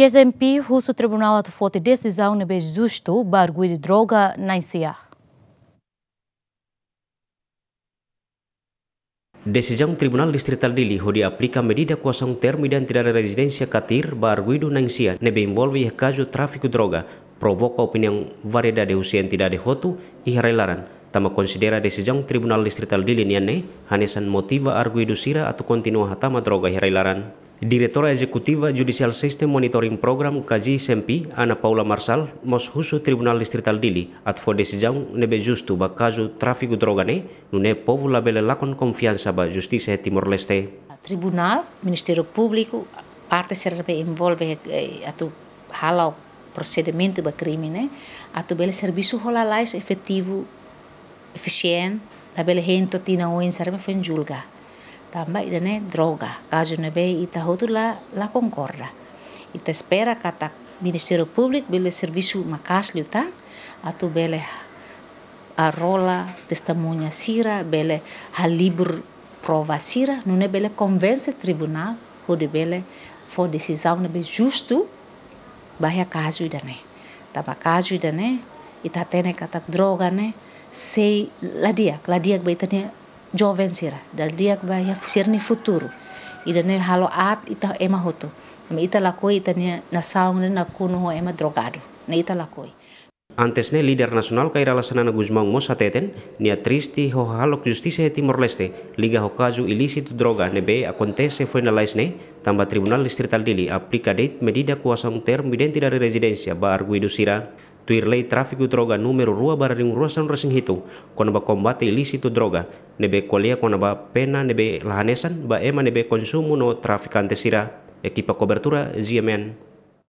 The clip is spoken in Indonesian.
GSMP, russo tribunal foi decisão na vez justo, bargui de droga na ICIA. Desejam Tribunal Distrital Dili hodi aplica medida kuasa um termo identidade de katir catir barguido na insia nebe envolve caso tráfico droga provoca opinião variedade usia entidade hotu e relaran tama considera desejam Tribunal Distrital Dili niane hanesan motiva arguido sira atau continua hatama droga e relaran Direktur Eksekutif Judicial System Monitoring Program KJSMP, Ana Paula Marsal, mos husu Tribunal Distrital Dili advo fo decisão nebe justo ba caso tráfico drogane nune povo labele lacon confiança ba justiça Timor-Leste. Tribunal, Ministério Público, parte serbe involve eh, atu halau procedimento ba krimine né? Atu bele serviço rolalais efetivo, eficiente, da bele rento tina oen serbe fenjulga. julga tamba ne droga kaju be ita hotula la konkorda ita espera kata ministeru publik bele servisu makas liuta atu bele arola testemunya sira bele halibur prova sira nune bele konvense tribunal hode bele for decisão be justo bahia ne idane taba ida ne ita tene kata droga ne sei ladiak ladiak beitane joven sira dan dia baya sirni futuro ida ne halo at ita ema hoto ama ita lakoi ita ne na saung na kuno ho ema drogado ne ita lakoi Antes ne líder nasional kaira lasanana Guzmán Mosa teten, nia tristi ho halok justicia de Timor Leste, liga ho ilisi tu droga ne be akontese foi na ne, tamba tribunal distrital dili aplica date medida kuasa un termo dari residencia ba arguido sira tuir lei trafiku droga numero rua barang ring ruasan hitu kona ba kombate ilisitu droga nebe kolia kona ba pena nebe lahanesan ba ema nebe konsumu no trafikante sira ekipa kobertura ziemen.